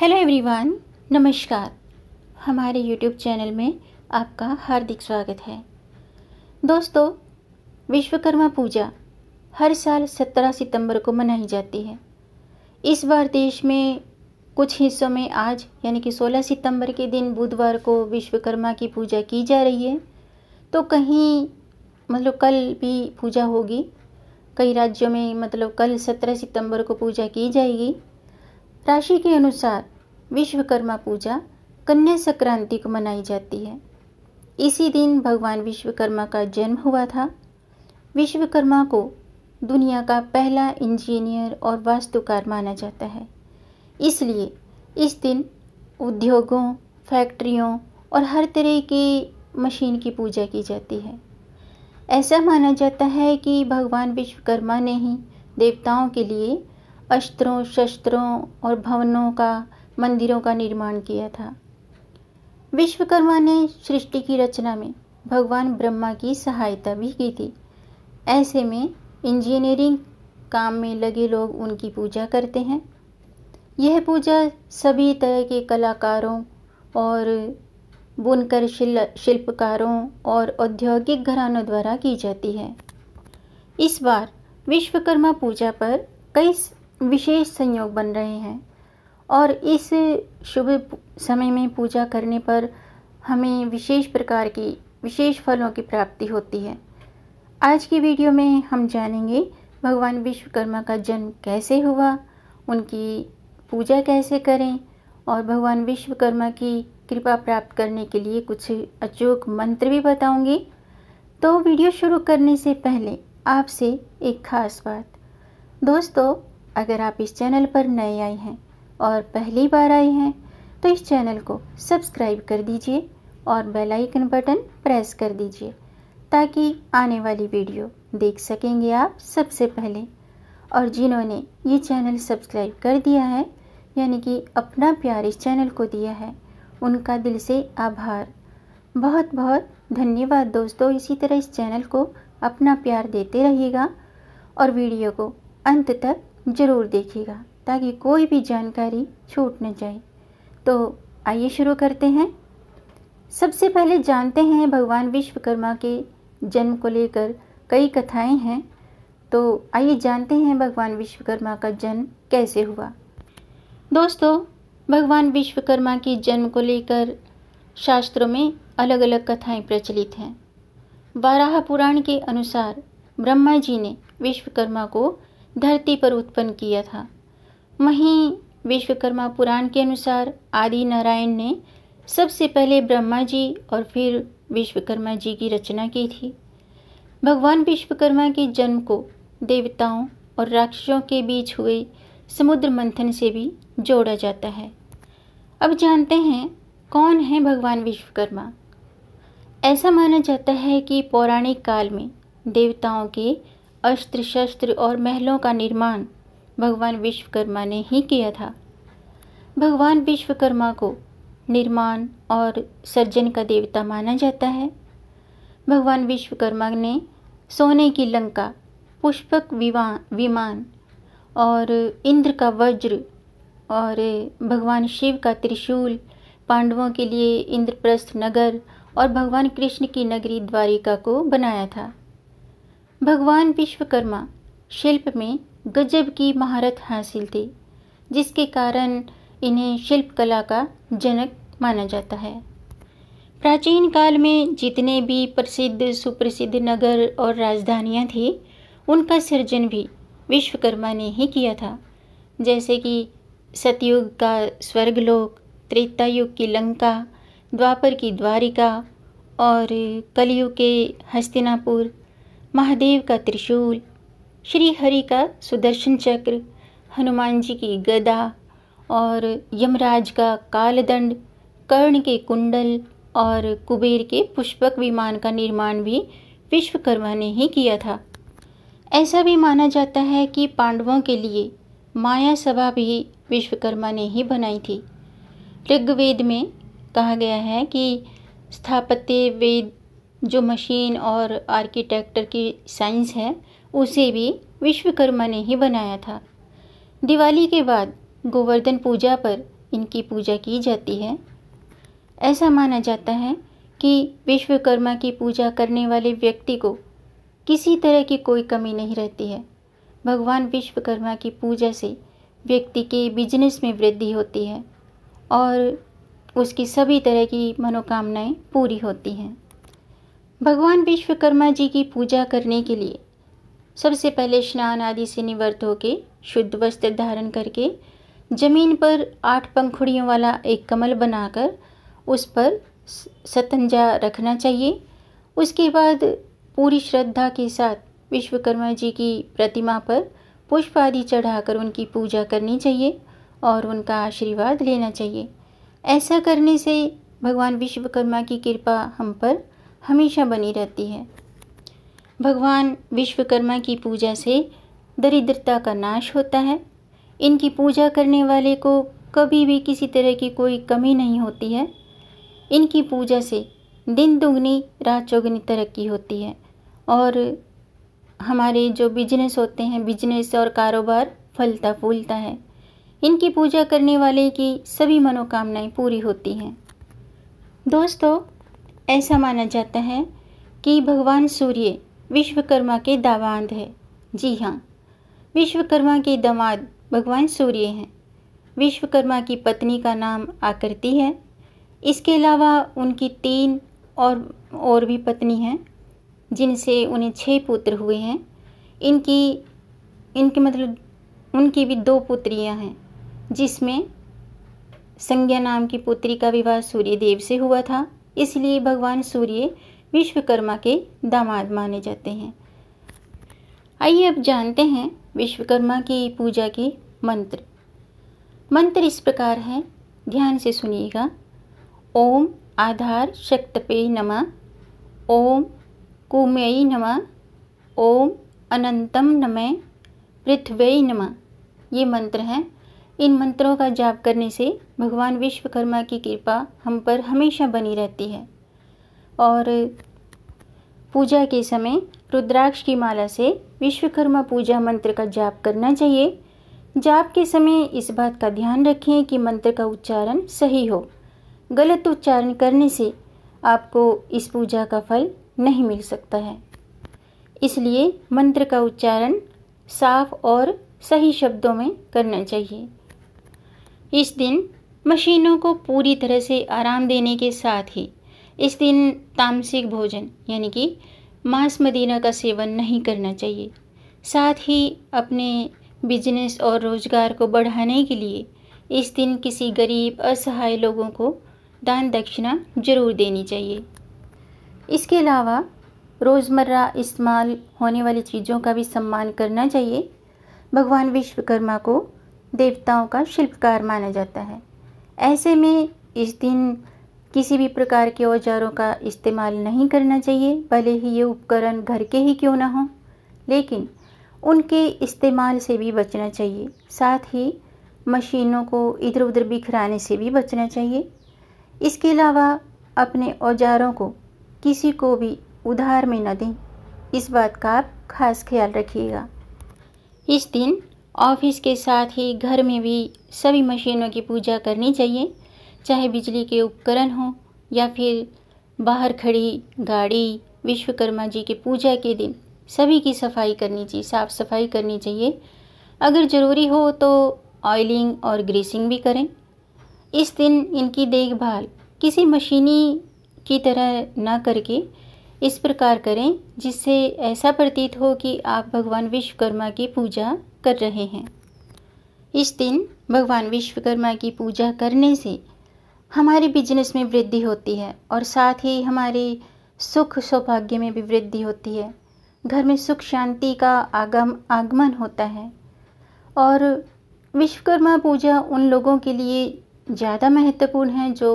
hello everyone नमस्कार हमारे YouTube channel में आपका हार्दिक स्वागत है दोस्तों विश्वकर्मा पूजा हर साल 17 सितंबर को मनाई जाती है इस बार देश में कुछ हिस्सों में आज यानी कि 16 सितंबर के दिन बुधवार को विश्वकर्मा की पूजा की जा रही है तो कहीं मतलब कल भी पूजा होगी कई राज्यों में मतलब कल 17 सितंबर को पूजा की जाएगी राशि के अनुसार विश्वकर्मा पूजा कन्या संक्रांति को मनाई जाती है इसी दिन भगवान विश्वकर्मा का जन्म हुआ था विश्वकर्मा को दुनिया का पहला इंजीनियर और वास्तुकार माना जाता है इसलिए इस दिन उद्योगों फैक्ट्रियों और हर तरह की मशीन की पूजा की जाती है ऐसा माना जाता है कि भगवान विश्वकर्मा ने ही देवताओं के लिए अस्त्रों शस्त्रों और भवनों का मंदिरों का निर्माण किया था विश्वकर्मा ने सृष्टि की रचना में भगवान ब्रह्मा की सहायता भी की थी ऐसे में इंजीनियरिंग काम में लगे लोग उनकी पूजा करते हैं यह पूजा सभी तरह के कलाकारों और बुनकर शिल शिल्पकारों और औद्योगिक घरानों द्वारा की जाती है इस बार विश्वकर्मा पूजा पर कई विशेष संयोग बन रहे हैं और इस शुभ समय में पूजा करने पर हमें विशेष प्रकार की विशेष फलों की प्राप्ति होती है आज की वीडियो में हम जानेंगे भगवान विश्वकर्मा का जन्म कैसे हुआ उनकी पूजा कैसे करें और भगवान विश्वकर्मा की कृपा प्राप्त करने के लिए कुछ अचूक मंत्र भी बताऊंगी तो वीडियो शुरू करने से पहले आपसे एक खास बात दोस्तों अगर आप इस चैनल पर नए आए हैं और पहली बार आए हैं तो इस चैनल को सब्सक्राइब कर दीजिए और बेल आइकन बटन प्रेस कर दीजिए ताकि आने वाली वीडियो देख सकेंगे आप सबसे पहले और जिन्होंने ये चैनल सब्सक्राइब कर दिया है यानी कि अपना प्यार इस चैनल को दिया है उनका दिल से आभार बहुत बहुत धन्यवाद दोस्तों इसी तरह इस चैनल को अपना प्यार देते रहिएगा और वीडियो को अंत तक ज़रूर देखिएगा ताकि कोई भी जानकारी छूट न जाए तो आइए शुरू करते हैं सबसे पहले जानते हैं भगवान विश्वकर्मा के जन्म को लेकर कई कथाएं हैं तो आइए जानते हैं भगवान विश्वकर्मा का जन्म कैसे हुआ दोस्तों भगवान विश्वकर्मा के जन्म को लेकर शास्त्रों में अलग अलग कथाएं प्रचलित हैं वाराह पुराण के अनुसार ब्रह्मा जी ने विश्वकर्मा को धरती पर उत्पन्न किया था वहीं विश्वकर्मा पुराण के अनुसार आदि नारायण ने सबसे पहले ब्रह्मा जी और फिर विश्वकर्मा जी की रचना की थी भगवान विश्वकर्मा के जन्म को देवताओं और राक्षसों के बीच हुए समुद्र मंथन से भी जोड़ा जाता है अब जानते हैं कौन है भगवान विश्वकर्मा ऐसा माना जाता है कि पौराणिक काल में देवताओं के अस्त्र शस्त्र और महलों का निर्माण भगवान विश्वकर्मा ने ही किया था भगवान विश्वकर्मा को निर्माण और सर्जन का देवता माना जाता है भगवान विश्वकर्मा ने सोने की लंका पुष्पक विमान और इंद्र का वज्र और भगवान शिव का त्रिशूल पांडवों के लिए इंद्रप्रस्थ नगर और भगवान कृष्ण की नगरी द्वारिका को बनाया था भगवान विश्वकर्मा शिल्प में गजब की महारत हासिल थी जिसके कारण इन्हें शिल्प कला का जनक माना जाता है प्राचीन काल में जितने भी प्रसिद्ध सुप्रसिद्ध नगर और राजधानियां थीं उनका सृजन भी विश्वकर्मा ने ही किया था जैसे कि सतयुग का स्वर्गलोक त्रेता युग की लंका द्वापर की द्वारिका और कलयुग के हस्तिनापुर महादेव का त्रिशूल श्री हरि का सुदर्शन चक्र हनुमान जी की गदा और यमराज का कालदंड कर्ण के कुंडल और कुबेर के पुष्पक विमान का निर्माण भी विश्वकर्मा ने ही किया था ऐसा भी माना जाता है कि पांडवों के लिए माया सभा भी विश्वकर्मा ने ही बनाई थी ऋग्वेद में कहा गया है कि स्थापत्य वेद जो मशीन और आर्किटेक्टर की साइंस है उसे भी विश्वकर्मा ने ही बनाया था दिवाली के बाद गोवर्धन पूजा पर इनकी पूजा की जाती है ऐसा माना जाता है कि विश्वकर्मा की पूजा करने वाले व्यक्ति को किसी तरह की कोई कमी नहीं रहती है भगवान विश्वकर्मा की पूजा से व्यक्ति के बिजनेस में वृद्धि होती है और उसकी सभी तरह की मनोकामनाएं पूरी होती हैं भगवान विश्वकर्मा जी की पूजा करने के लिए सबसे पहले स्नान आदि से निवर्त होकर शुद्ध वस्त्र धारण करके जमीन पर आठ पंखुड़ियों वाला एक कमल बनाकर उस पर सतंजा रखना चाहिए उसके बाद पूरी श्रद्धा के साथ विश्वकर्मा जी की प्रतिमा पर पुष्प आदि चढ़ाकर उनकी पूजा करनी चाहिए और उनका आशीर्वाद लेना चाहिए ऐसा करने से भगवान विश्वकर्मा की कृपा हम पर हमेशा बनी रहती है भगवान विश्वकर्मा की पूजा से दरिद्रता का नाश होता है इनकी पूजा करने वाले को कभी भी किसी तरह की कोई कमी नहीं होती है इनकी पूजा से दिन दुगनी रात चौगनी तरक्की होती है और हमारे जो बिजनेस होते हैं बिजनेस और कारोबार फलता फूलता है इनकी पूजा करने वाले की सभी मनोकामनाएं पूरी होती हैं दोस्तों ऐसा माना जाता है कि भगवान सूर्य विश्वकर्मा के दावाद है जी हाँ विश्वकर्मा के दामाद भगवान सूर्य हैं विश्वकर्मा की पत्नी का नाम आकृति है इसके अलावा उनकी तीन और और भी पत्नी हैं जिनसे उन्हें छः पुत्र हुए हैं इनकी इनके मतलब उनकी भी दो पुत्रियां हैं जिसमें संज्ञा नाम की पुत्री का विवाह सूर्य देव से हुआ था इसलिए भगवान सूर्य विश्वकर्मा के दामाद माने जाते हैं आइए अब जानते हैं विश्वकर्मा की पूजा के मंत्र मंत्र इस प्रकार है ध्यान से सुनिएगा ओम आधार शक्तपे नमः ओम कुमयी नमः ओम अनंतम नमः पृथ्वी नमः ये मंत्र हैं इन मंत्रों का जाप करने से भगवान विश्वकर्मा की कृपा हम पर हमेशा बनी रहती है और पूजा के समय रुद्राक्ष की माला से विश्वकर्मा पूजा मंत्र का जाप करना चाहिए जाप के समय इस बात का ध्यान रखें कि मंत्र का उच्चारण सही हो गलत उच्चारण करने से आपको इस पूजा का फल नहीं मिल सकता है इसलिए मंत्र का उच्चारण साफ और सही शब्दों में करना चाहिए इस दिन मशीनों को पूरी तरह से आराम देने के साथ ही इस दिन तामसिक भोजन यानी कि मांस मदीना का सेवन नहीं करना चाहिए साथ ही अपने बिजनेस और रोजगार को बढ़ाने के लिए इस दिन किसी गरीब असहाय लोगों को दान दक्षिणा जरूर देनी चाहिए इसके अलावा रोज़मर्रा इस्तेमाल होने वाली चीज़ों का भी सम्मान करना चाहिए भगवान विश्वकर्मा को देवताओं का शिल्पकार माना जाता है ऐसे में इस दिन किसी भी प्रकार के औजारों का इस्तेमाल नहीं करना चाहिए भले ही ये उपकरण घर के ही क्यों ना हों लेकिन उनके इस्तेमाल से भी बचना चाहिए साथ ही मशीनों को इधर उधर बिखराने से भी बचना चाहिए इसके अलावा अपने औजारों को किसी को भी उधार में न दें इस बात का आप खास ख्याल रखिएगा इस दिन ऑफिस के साथ ही घर में भी सभी मशीनों की पूजा करनी चाहिए चाहे बिजली के उपकरण हो या फिर बाहर खड़ी गाड़ी विश्वकर्मा जी की पूजा के दिन सभी की सफाई करनी चाहिए साफ़ सफाई करनी चाहिए अगर ज़रूरी हो तो ऑयलिंग और ग्रीसिंग भी करें इस दिन इनकी देखभाल किसी मशीनी की तरह ना करके इस प्रकार करें जिससे ऐसा प्रतीत हो कि आप भगवान विश्वकर्मा की पूजा कर रहे हैं इस दिन भगवान विश्वकर्मा की पूजा करने से हमारे बिजनेस में वृद्धि होती है और साथ ही हमारे सुख सौभाग्य में भी वृद्धि होती है घर में सुख शांति का आगम आगमन होता है और विश्वकर्मा पूजा उन लोगों के लिए ज़्यादा महत्वपूर्ण है जो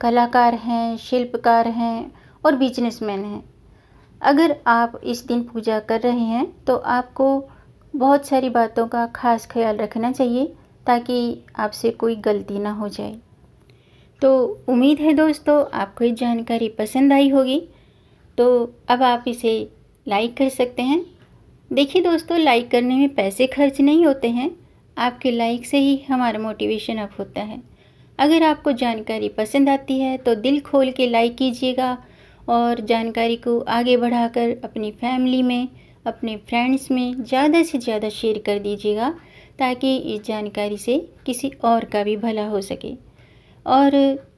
कलाकार हैं शिल्पकार हैं और बिजनेसमैन हैं अगर आप इस दिन पूजा कर रहे हैं तो आपको बहुत सारी बातों का खास ख्याल रखना चाहिए ताकि आपसे कोई गलती ना हो जाए तो उम्मीद है दोस्तों आपको ये जानकारी पसंद आई होगी तो अब आप इसे लाइक कर सकते हैं देखिए दोस्तों लाइक करने में पैसे खर्च नहीं होते हैं आपके लाइक से ही हमारा मोटिवेशन अप होता है अगर आपको जानकारी पसंद आती है तो दिल खोल के लाइक कीजिएगा और जानकारी को आगे बढ़ाकर अपनी फैमिली में अपने फ्रेंड्स में ज़्यादा से ज़्यादा शेयर कर दीजिएगा ताकि इस जानकारी से किसी और का भी भला हो सके और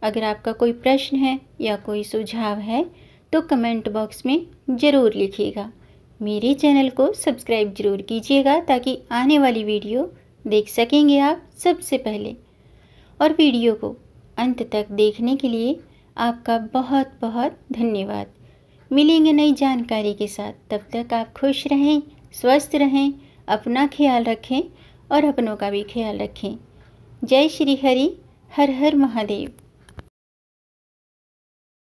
अगर आपका कोई प्रश्न है या कोई सुझाव है तो कमेंट बॉक्स में ज़रूर लिखिएगा मेरे चैनल को सब्सक्राइब ज़रूर कीजिएगा ताकि आने वाली वीडियो देख सकेंगे आप सबसे पहले और वीडियो को अंत तक देखने के लिए आपका बहुत बहुत धन्यवाद मिलेंगे नई जानकारी के साथ तब तक आप खुश रहें स्वस्थ रहें अपना ख्याल रखें और अपनों का भी ख्याल रखें जय श्री हरि हर हर महादेव